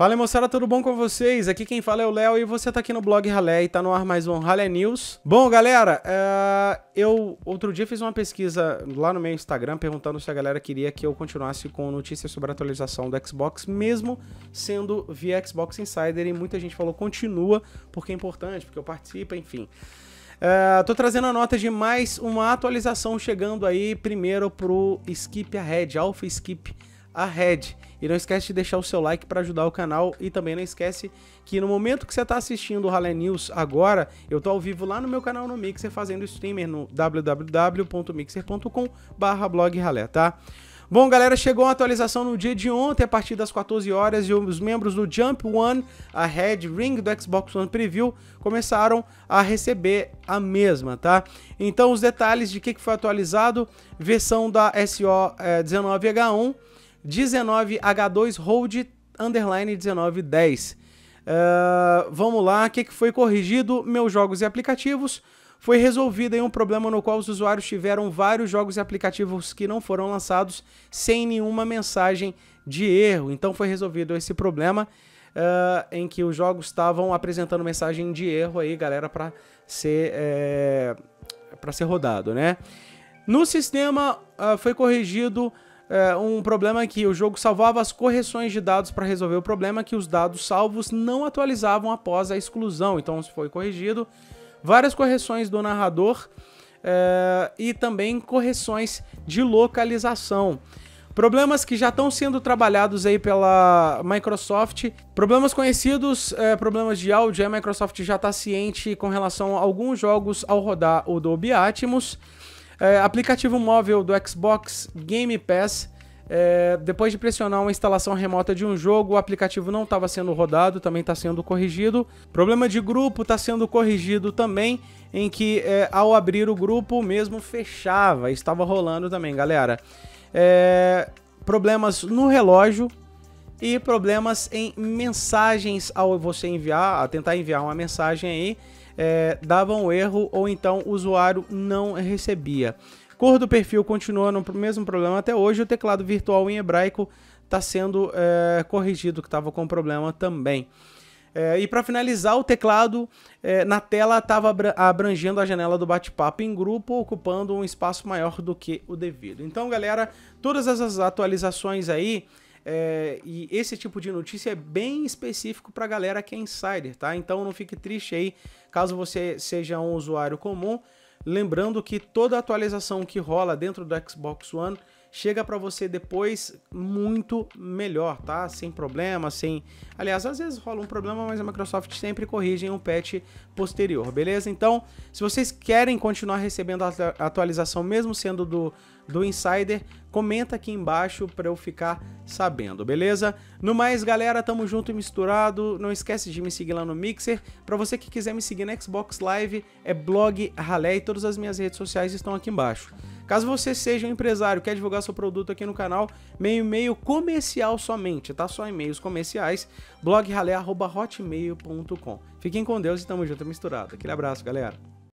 Fala moçada, tudo bom com vocês? Aqui quem fala é o Léo e você tá aqui no blog Halé e tá no ar mais um Halé News. Bom, galera, uh, eu outro dia fiz uma pesquisa lá no meu Instagram perguntando se a galera queria que eu continuasse com notícias sobre a atualização do Xbox, mesmo sendo via Xbox Insider e muita gente falou continua porque é importante, porque eu participo, enfim. Uh, tô trazendo a nota de mais uma atualização chegando aí primeiro pro Skip Ahead, Alpha Skip a Red. E não esquece de deixar o seu like para ajudar o canal e também não esquece que no momento que você está assistindo o Rale News agora, eu estou ao vivo lá no meu canal no Mixer fazendo streamer no www.mixer.com blog Ralé, tá? Bom, galera, chegou uma atualização no dia de ontem, a partir das 14 horas, e os membros do Jump One, a Red Ring do Xbox One Preview, começaram a receber a mesma, tá? Então, os detalhes de que foi atualizado, versão da SO19H1, eh, 19H2Hold underline 1910. Uh, eh, vamos lá, o que, que foi corrigido? Meus jogos e aplicativos. Foi resolvido aí um problema no qual os usuários tiveram vários jogos e aplicativos que não foram lançados sem nenhuma mensagem de erro. Então foi resolvido esse problema uh, em que os jogos estavam apresentando mensagem de erro aí, galera, para ser é, eh, para ser rodado, né? No sistema uh, foi corrigido é, um problema é que o jogo salvava as correções de dados para resolver o problema é que os dados salvos não atualizavam após a exclusão. Então foi corrigido várias correções do narrador é, e também correções de localização. Problemas que já estão sendo trabalhados aí pela Microsoft. Problemas conhecidos, é, problemas de áudio. A Microsoft já está ciente com relação a alguns jogos ao rodar o Dolby Atmos. É, aplicativo móvel do Xbox Game Pass. É, depois de pressionar uma instalação remota de um jogo, o aplicativo não estava sendo rodado, também está sendo corrigido. Problema de grupo está sendo corrigido também, em que é, ao abrir o grupo mesmo fechava, estava rolando também, galera. É, problemas no relógio e problemas em mensagens ao você enviar, a tentar enviar uma mensagem aí é, davam erro ou então o usuário não recebia. Cor do perfil continua no mesmo problema até hoje, o teclado virtual em hebraico está sendo é, corrigido, que estava com problema também. É, e para finalizar, o teclado é, na tela estava abrangendo a janela do bate-papo em grupo, ocupando um espaço maior do que o devido. Então, galera, todas essas atualizações aí é, e esse tipo de notícia é bem específico para a galera que é insider, tá? Então não fique triste aí caso você seja um usuário comum. Lembrando que toda atualização que rola dentro do Xbox One chega para você depois muito melhor, tá? Sem problema, sem. Aliás, às vezes rola um problema, mas a Microsoft sempre corrige em um patch posterior, beleza? Então, se vocês querem continuar recebendo a atualização, mesmo sendo do, do Insider, comenta aqui embaixo para eu ficar sabendo, beleza? No mais, galera, tamo junto e misturado. Não esquece de me seguir lá no Mixer. Para você que quiser me seguir na Xbox Live, é blog Ralé e todas as minhas redes sociais estão aqui embaixo. Caso você seja um empresário, quer divulgar seu produto aqui no canal, meio e-mail comercial somente, tá? Só e-mails comerciais, blograle@hotmail.com. Fiquem com Deus e tamo junto misturado. Aquele abraço, galera.